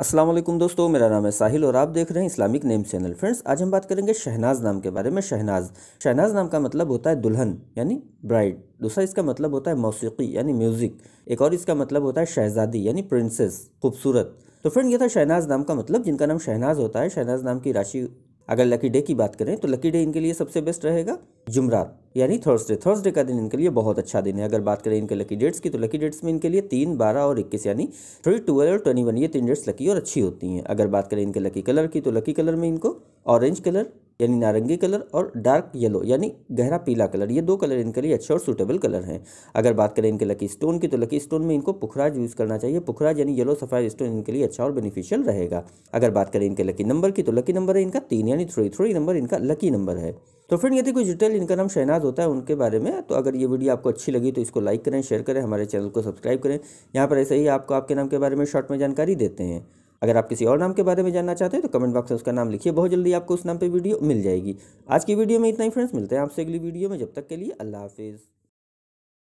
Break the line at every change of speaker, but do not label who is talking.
असलम दोस्तों मेरा नाम है साहिल और आप देख रहे हैं इस्लामिक नेम चैनल फ्रेंड्स आज हम बात करेंगे शहनाज नाम के बारे में शहनाज शहनाज नाम का मतलब होता है दुल्हन यानी ब्राइड दूसरा इसका मतलब होता है मौसीकी यानी म्यूज़िक एक और इसका मतलब होता है शहजादी यानी प्रिंसेस खूबसूरत तो फ्रेंड ये था शहनाज नाम का मतलब जिनका नाम शहनाज होता है शहनाज नाम की राशि अगर लकी डे की बात करें तो लकी डे इनके लिए सबसे बेस्ट रहेगा जुमरात यानी थर्सडे थर्सडे का दिन इनके लिए बहुत अच्छा दिन है अगर बात करें इनके लकी डेट्स की तो लकी डेट्स में इनके लिए तीन बारह और इक्कीस यानी थ्री ट्वेल्व और ट्वेंटी वन ये तीन डेट्स लकी और अच्छी होती हैं अगर बात करें इनके लकी कलर की तो लकी कलर में इनको ऑरेंज कलर यानी नारंगी कलर और डार्क येलो यानी गहरा पीला कलर ये दो कलर इनके लिए अच्छे और सूटेबल कलर हैं अगर बात करें इनके लकी स्टोन की तो लकी स्टोन में इनको पुखराज यूज़ करना चाहिए पुखराज यानी येलो सफाई स्टोन इनके लिए अच्छा और बेनिफिशियल रहेगा अगर बात करें इनके लकी नंबर की तो लकी नंबर है इनका तीन यानी थ्री थ्री नंबर इनका लकी नंबर है तो फ्रेंड यदि कुछ डिटेल इनका नाम शहनाज होता है उनके बारे में तो अगर ये वीडियो आपको अच्छी लगी तो इसको लाइक करें शेयर करें हमारे चैनल को सब्सक्राइब करें यहाँ पर ऐसे ही आपको आपके नाम के बारे में शॉर्ट में जानकारी देते हैं अगर आप किसी और नाम के बारे में जानना चाहते हैं तो कमेंट बॉक्स में उसका नाम लिखिए बहुत जल्दी आपको उस नाम पर वीडियो मिल जाएगी आज की वीडियो में इतना ही फ्रेंड्स मिलते हैं आपसे अगली वीडियो में जब तक के लिए अल्लाह हाफिज़